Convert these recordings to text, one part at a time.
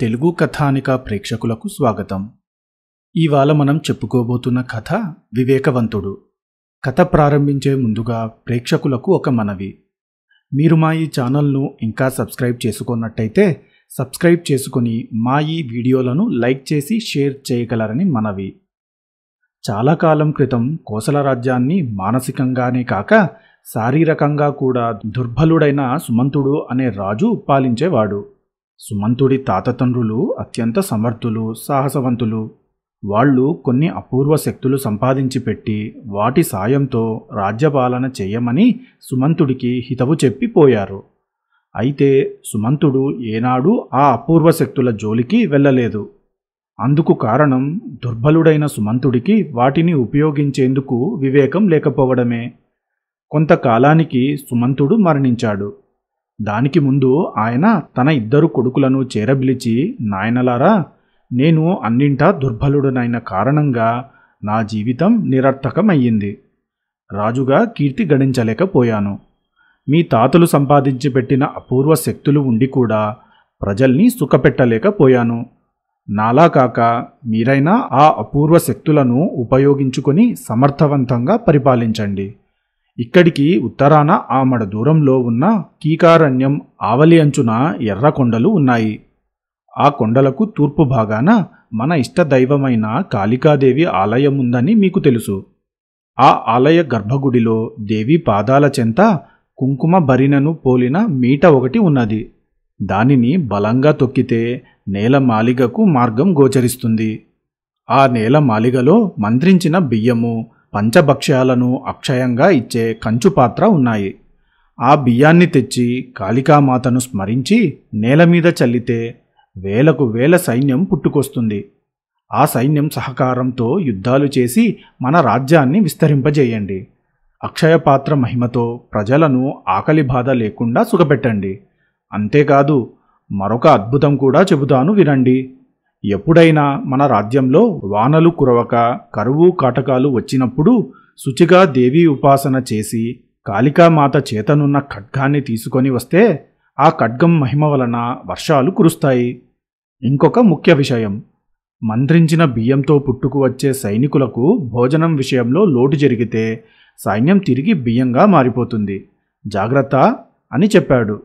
తెలుగు కథానిక ప్రేక్షకులకు స్వాగతం ఇవాళ మనం చెప్పుకోబోతున్న కథ వివేకవంతుడు కథ ప్రారంభించే ముందుగా ప్రేక్షకులకు ఒక మనవి మీరు మా ఈ ఛానల్ను ఇంకా సబ్స్క్రైబ్ చేసుకున్నట్టయితే సబ్స్క్రైబ్ చేసుకుని మా ఈ వీడియోలను లైక్ చేసి షేర్ చేయగలరని మనవి చాలా కాలం క్రితం కోసల రాజ్యాన్ని మానసికంగానే కాక శారీరకంగా కూడా దుర్బలుడైన సుమంతుడు అనే రాజు పాలించేవాడు సుమంతుడి తాతతండ్రులు అత్యంత సమర్థులు సాహసవంతులు వాళ్ళు కొన్ని అపూర్వ శక్తులు సంపాదించి పెట్టి వాటి సాయంతో రాజ్యపాలన చేయమని సుమంతుడికి హితవు చెప్పిపోయారు అయితే సుమంతుడు ఏనాడు ఆ అపూర్వ శక్తుల జోలికి వెళ్ళలేదు అందుకు కారణం దుర్బలుడైన సుమంతుడికి వాటిని ఉపయోగించేందుకు వివేకం లేకపోవడమే కొంతకాలానికి సుమంతుడు మరణించాడు దానికి ముందు ఆయన తన ఇద్దరు కొడుకులను చేరబిలిచి నాయనలారా నేను అన్నింటా దుర్బలుడనైన కారణంగా నా జీవితం నిరర్థకమయ్యింది రాజుగా కీర్తి గడించలేకపోయాను మీ తాతలు సంపాదించి పెట్టిన అపూర్వ శక్తులు ఉండి కూడా ప్రజల్ని సుఖపెట్టలేకపోయాను నాలా కాక మీరైనా ఆ అపూర్వ శక్తులను ఉపయోగించుకొని సమర్థవంతంగా పరిపాలించండి ఇక్కడికి ఉత్తరాన ఆమడ దూరంలో ఉన్న కీకారణ్యం ఆవలి అంచున ఎర్రకొండలు ఉన్నాయి ఆ కొండలకు తూర్పు భాగాన మన ఇష్టదైవమైన కాళికాదేవి ఆలయం ఉందని మీకు తెలుసు ఆ ఆలయ గర్భగుడిలో దేవి పాదాల చెంత కుంకుమ బరినను పోలిన మీట ఒకటి ఉన్నది దానిని బలంగా తొక్కితే నేలమాలిగకు మార్గం గోచరిస్తుంది ఆ నేలమాలిగలో మంత్రించిన బియ్యము పంచభక్ష్యాలను అక్షయంగా ఇచ్చే కంచు పాత్ర ఉన్నాయి ఆ బియ్యాన్ని తెచ్చి కాళికామాతను స్మరించి నేల మీద చల్లితే వేలకు వేల సైన్యం పుట్టుకొస్తుంది ఆ సైన్యం సహకారంతో యుద్ధాలు చేసి మన రాజ్యాన్ని విస్తరింపజేయండి అక్షయపాత్ర మహిమతో ప్రజలను ఆకలి బాధ లేకుండా సుఖపెట్టండి అంతేకాదు మరొక అద్భుతం కూడా చెబుతాను వినండి ఎప్పుడైనా మన రాజ్యంలో వానలు కురవక కరువు కాటకాలు వచ్చినప్పుడు శుచిగా దేవీ ఉపాసన చేసి కాళికామాత చేతనున్న ఖడ్గాన్ని తీసుకొని వస్తే ఆ ఖడ్గం మహిమ వలన వర్షాలు కురుస్తాయి ఇంకొక ముఖ్య విషయం మంత్రించిన బియ్యంతో పుట్టుకు వచ్చే సైనికులకు భోజనం విషయంలో లోటు జరిగితే సైన్యం తిరిగి బియ్యంగా మారిపోతుంది జాగ్రత్త అని చెప్పాడు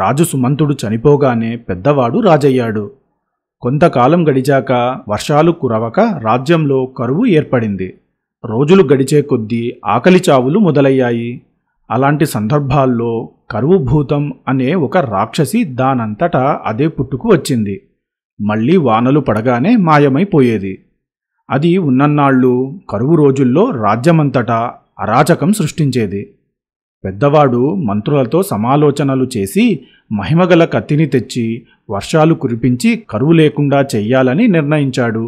రాజు సుమంతుడు చనిపోగానే పెద్దవాడు రాజయ్యాడు కొంతకాలం గడిచాక వర్షాలు కురవక రాజ్యంలో కరువు ఏర్పడింది రోజులు గడిచే కొద్దీ ఆకలి చావులు మొదలయ్యాయి అలాంటి సందర్భాల్లో కరువు భూతం అనే ఒక రాక్షసి దానంతటా అదే పుట్టుకు వచ్చింది మళ్ళీ వానలు పడగానే మాయమైపోయేది అది ఉన్నన్నాళ్ళు కరువు రోజుల్లో రాజ్యమంతటా అరాచకం సృష్టించేది పెద్దవాడు మంత్రులతో సమాలోచనలు చేసి మహిమగల కత్తిని తెచ్చి వర్షాలు కురిపించి కరువు లేకుండా చెయ్యాలని నిర్ణయించాడు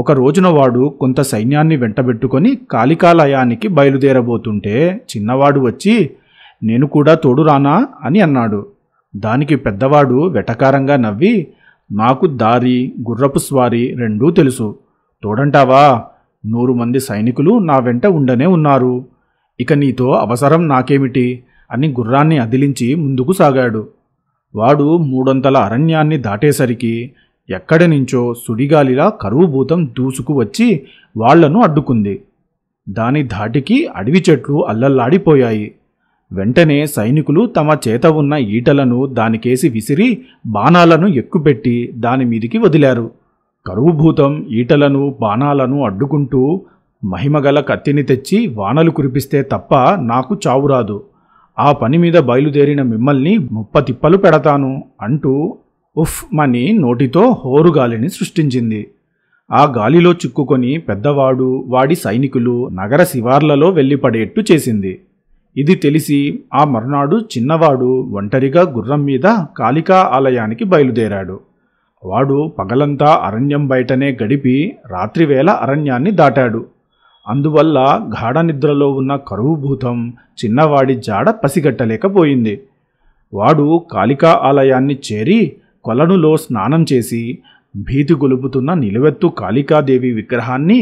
ఒక రోజున వాడు కొంత సైన్యాన్ని వెంటబెట్టుకొని కాళికాలయానికి బయలుదేరబోతుంటే చిన్నవాడు వచ్చి నేను కూడా తోడురానా అని అన్నాడు దానికి పెద్దవాడు వెటకారంగా నవ్వి నాకు దారి గుర్రపు స్వారీ రెండూ తెలుసు తోడంటావా నూరు మంది సైనికులు నా వెంట ఉండనే ఉన్నారు ఇక నీతో అవసరం నాకేమిటి అని గుర్రాన్ని అదిలించి ముందుకు సాగాడు వాడు మూడొంతల అరణ్యాన్ని దాటేసరికి ఎక్కడి నుంచో సుడిగాలిలా కరువుభూతం దూసుకు వచ్చి వాళ్లను అడ్డుకుంది దాని ధాటికి అడవి చెట్లు అల్లల్లాడిపోయాయి వెంటనే సైనికులు తమ చేత ఉన్న ఈటలను దానికేసి విసిరి బాణాలను ఎక్కుపెట్టి దానిమీదికి వదిలారు కరువుభూతం ఈటలను బాణాలను అడ్డుకుంటూ మహిమగల కత్తిని తెచ్చి వానలు కురిపిస్తే తప్ప నాకు చావురాదు ఆ పని మీద బయలుదేరిన మిమ్మల్ని ముప్పతిప్పలు పెడతాను అంటూ ఉఫ్ మని నోటితో హోరుగాలిని సృష్టించింది ఆ గాలిలో చిక్కుకొని పెద్దవాడు వాడి సైనికులు నగర శివార్లలో వెళ్ళిపడేట్టు చేసింది ఇది తెలిసి ఆ మర్నాడు చిన్నవాడు ఒంటరిగా గుర్రం మీద కాళికా ఆలయానికి బయలుదేరాడు వాడు పగలంతా అరణ్యం బయటనే గడిపి రాత్రివేళ అరణ్యాన్ని దాటాడు అందువల్ల గాఢ నిద్రలో ఉన్న కరువుభూతం చిన్నవాడి జాడ పసిగట్టలేకపోయింది వాడు కాళికా ఆలయాన్ని చేరి కొలనులో స్నానం చేసి భీతి గొలుపుతున్న నిలువెత్తు కాళికాదేవి విగ్రహాన్ని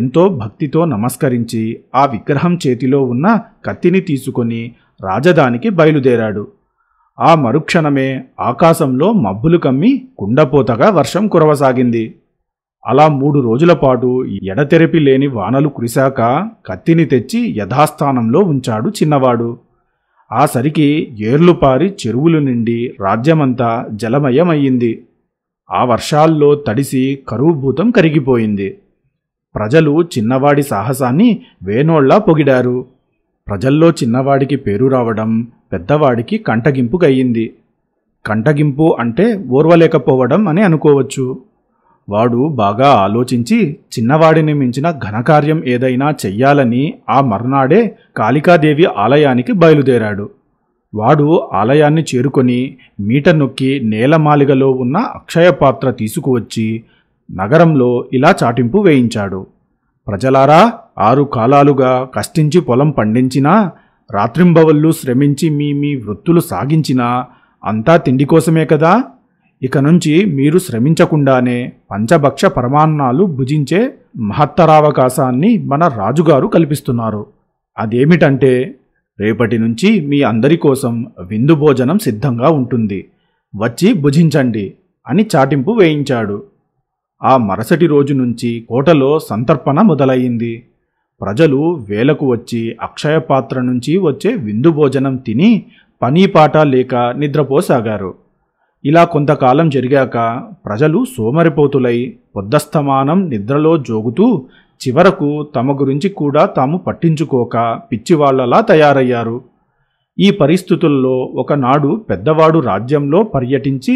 ఎంతో భక్తితో నమస్కరించి ఆ విగ్రహం చేతిలో ఉన్న కత్తిని తీసుకొని రాజధానికి బయలుదేరాడు ఆ మరుక్షణమే ఆకాశంలో మబ్బులు కమ్మి కుండపోతగా వర్షం కురవసాగింది అలా మూడు రోజుల పాటు ఎడతెరపి లేని వానలు కురిశాక కత్తిని తెచ్చి యథాస్థానంలో ఉంచాడు చిన్నవాడు ఆ సరికి ఏర్లు పారి చెరువులు నిండి రాజ్యమంతా జలమయమయ్యింది ఆ వర్షాల్లో తడిసి కరువుభూతం కరిగిపోయింది ప్రజలు చిన్నవాడి సాహసాన్ని వేనోళ్లా పొగిడారు ప్రజల్లో చిన్నవాడికి పేరు రావడం పెద్దవాడికి కంటగింపుకయ్యింది కంటగింపు అంటే ఓర్వలేకపోవడం అని అనుకోవచ్చు వాడు బాగా ఆలోచించి చిన్నవాడిని మించిన ఘనకార్యం ఏదైనా చెయ్యాలని ఆ మర్నాడే కాళికాదేవి ఆలయానికి బయలుదేరాడు వాడు ఆలయాన్ని చేరుకొని మీట నొక్కి నేలమాలిగలో ఉన్న అక్షయ పాత్ర తీసుకువచ్చి నగరంలో ఇలా చాటింపు వేయించాడు ప్రజలారా ఆరు కాలాలుగా కష్టించి పొలం పండించినా రాత్రింబవళ్ళు శ్రమించి మీ మీ వృత్తులు సాగించినా అంతా తిండి కోసమే కదా ఇక నుంచి మీరు శ్రమించకుండానే పంచభక్ష పరమాన్నాలు భుజించే మహత్తరావకాశాన్ని మన రాజుగారు కల్పిస్తున్నారు అదేమిటంటే రేపటి నుంచి మీ అందరి కోసం విందు భోజనం సిద్ధంగా ఉంటుంది వచ్చి భుజించండి అని చాటింపు వేయించాడు ఆ మరుసటి రోజు నుంచి కోటలో సంతర్పణ మొదలయ్యింది ప్రజలు వేలకు వచ్చి అక్షయ పాత్ర నుంచి వచ్చే విందు భోజనం తిని పని పాట లేక నిద్రపోసాగారు ఇలా కొంతకాలం జరిగాక ప్రజలు సోమరిపోతులై పొద్దస్తమానం నిద్రలో జోగుతూ చివరకు తమ గురించి కూడా తాము పట్టించుకోక పిచ్చివాళ్లలా తయారయ్యారు ఈ పరిస్థితుల్లో ఒకనాడు పెద్దవాడు రాజ్యంలో పర్యటించి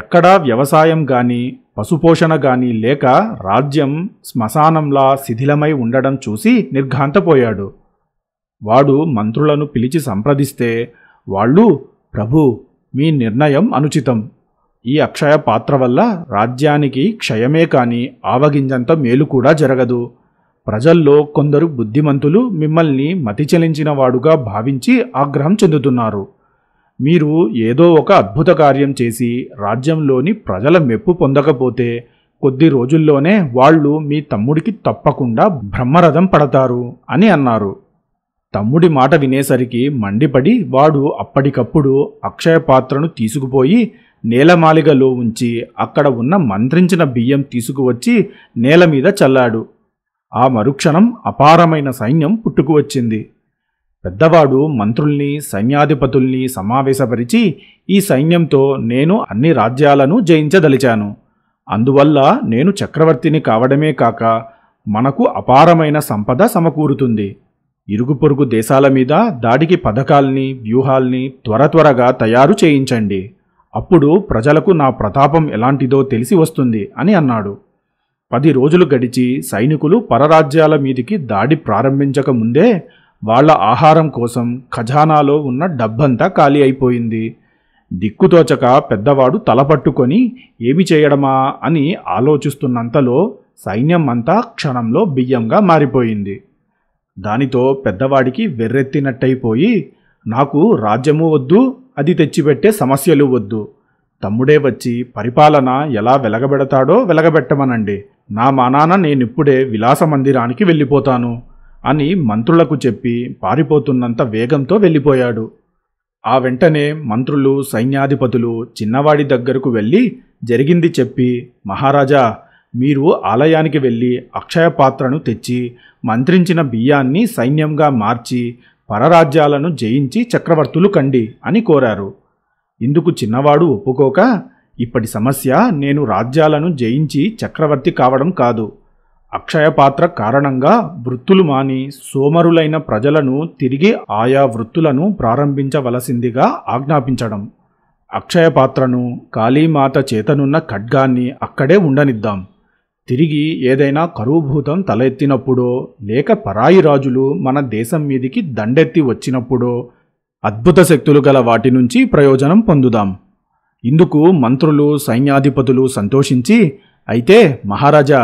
ఎక్కడా వ్యవసాయం గాని పశుపోషణ గాని లేక రాజ్యం శ్మశానంలా శిథిలమై ఉండడం చూసి నిర్ఘాంతపోయాడు వాడు మంత్రులను పిలిచి సంప్రదిస్తే వాళ్ళు ప్రభు మీ నిర్ణయం అనుచితం ఈ అక్షయ పాత్ర వల్ల రాజ్యానికి క్షయమే కాని ఆవగింజంత మేలు కూడా జరగదు ప్రజల్లో కొందరు బుద్ధిమంతులు మిమ్మల్ని మతి చెలించిన వాడుగా భావించి ఆగ్రహం చెందుతున్నారు మీరు ఏదో ఒక అద్భుత కార్యం చేసి రాజ్యంలోని ప్రజల మెప్పు పొందకపోతే కొద్ది రోజుల్లోనే వాళ్ళు మీ తమ్ముడికి తప్పకుండా బ్రహ్మరథం పడతారు అని అన్నారు తమ్ముడి మాట వినేసరికి మండిపడి వాడు అప్పటికప్పుడు అక్షయ పాత్రను తీసుకుపోయి నేలమాలిగలో ఉంచి అక్కడ ఉన్న మంత్రించిన బియ్యం తీసుకువచ్చి నేల మీద చల్లాడు ఆ మరుక్షణం అపారమైన సైన్యం పుట్టుకువచ్చింది పెద్దవాడు మంత్రుల్ని సైన్యాధిపతుల్ని సమావేశపరిచి ఈ సైన్యంతో నేను అన్ని రాజ్యాలను జయించదలిచాను అందువల్ల నేను చక్రవర్తిని కావడమే కాక మనకు అపారమైన సంపద సమకూరుతుంది ఇరుగు పొరుగు దేశాల మీద దాడికి పథకాల్ని వ్యూహాల్ని త్వర త్వరగా తయారు చేయించండి అప్పుడు ప్రజలకు నా ప్రతాపం ఎలాంటిదో తెలిసి వస్తుంది అని అన్నాడు పది రోజులు గడిచి సైనికులు పరరాజ్యాల మీదికి దాడి ప్రారంభించక ముందే వాళ్ల ఆహారం కోసం ఖజానాలో ఉన్న డబ్బంతా ఖాళీ అయిపోయింది దిక్కుతోచక పెద్దవాడు తలపట్టుకొని ఏమి చేయడమా అని ఆలోచిస్తున్నంతలో సైన్యం అంతా క్షణంలో బియ్యంగా మారిపోయింది దానితో పెద్దవాడికి వెర్రెత్తినట్టయిపోయి నాకు రాజ్యము వద్దు అది తెచ్చిపెట్టే సమస్యలు వద్దు తమ్ముడే వచ్చి పరిపాలన ఎలా వెలగబెడతాడో వెలగబెట్టమనండి నా మానాన నేనిప్పుడే విలాస మందిరానికి వెళ్ళిపోతాను అని మంత్రులకు చెప్పి పారిపోతున్నంత వేగంతో వెళ్ళిపోయాడు ఆ వెంటనే మంత్రులు సైన్యాధిపతులు చిన్నవాడి దగ్గరకు వెళ్ళి జరిగింది చెప్పి మహారాజా మీరు ఆలయానికి వెళ్ళి అక్షయ పాత్రను తెచ్చి మంత్రించిన బియ్యాన్ని సైన్యంగా మార్చి పరరాజ్యాలను జయించి చక్రవర్తులు కండి అని కోరారు ఇందుకు చిన్నవాడు ఒప్పుకోక ఇప్పటి సమస్య నేను రాజ్యాలను జయించి చక్రవర్తి కావడం కాదు అక్షయపాత్ర కారణంగా వృత్తులు మాని సోమరులైన ప్రజలను తిరిగి ఆయా వృత్తులను ప్రారంభించవలసిందిగా ఆజ్ఞాపించడం అక్షయ పాత్రను కాళీమాత చేతనున్న ఖడ్గాన్ని అక్కడే ఉండనిద్దాం తిరిగి ఏదైనా కరువుభూతం తలెత్తినప్పుడో లేక పరాయి రాజులు మన దేశం మీదికి దండెత్తి వచ్చినప్పుడో అద్భుత శక్తులు గల వాటి నుంచి ప్రయోజనం పొందుదాం ఇందుకు మంత్రులు సైన్యాధిపతులు సంతోషించి అయితే మహారాజా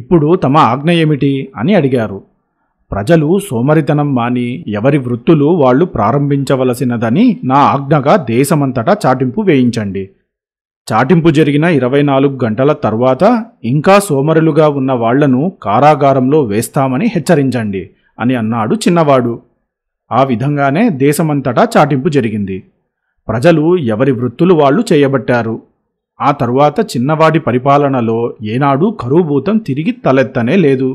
ఇప్పుడు తమ ఆజ్ఞ ఏమిటి అని అడిగారు ప్రజలు సోమరితనం మాని ఎవరి వృత్తులు వాళ్ళు ప్రారంభించవలసినదని నా ఆజ్ఞగా దేశమంతటా చాటింపు వేయించండి చాటింపు జరిగిన ఇరవై నాలుగు గంటల తర్వాత ఇంకా సోమరులుగా ఉన్న వాళ్లను కారాగారంలో వేస్తామని హెచ్చరించండి అని అన్నాడు చిన్నవాడు ఆ విధంగానే దేశమంతటా చాటింపు జరిగింది ప్రజలు ఎవరి వృత్తులు వాళ్ళు చేయబట్టారు ఆ తరువాత చిన్నవాడి పరిపాలనలో ఏనాడూ కరువుభూతం తిరిగి తలెత్తనే లేదు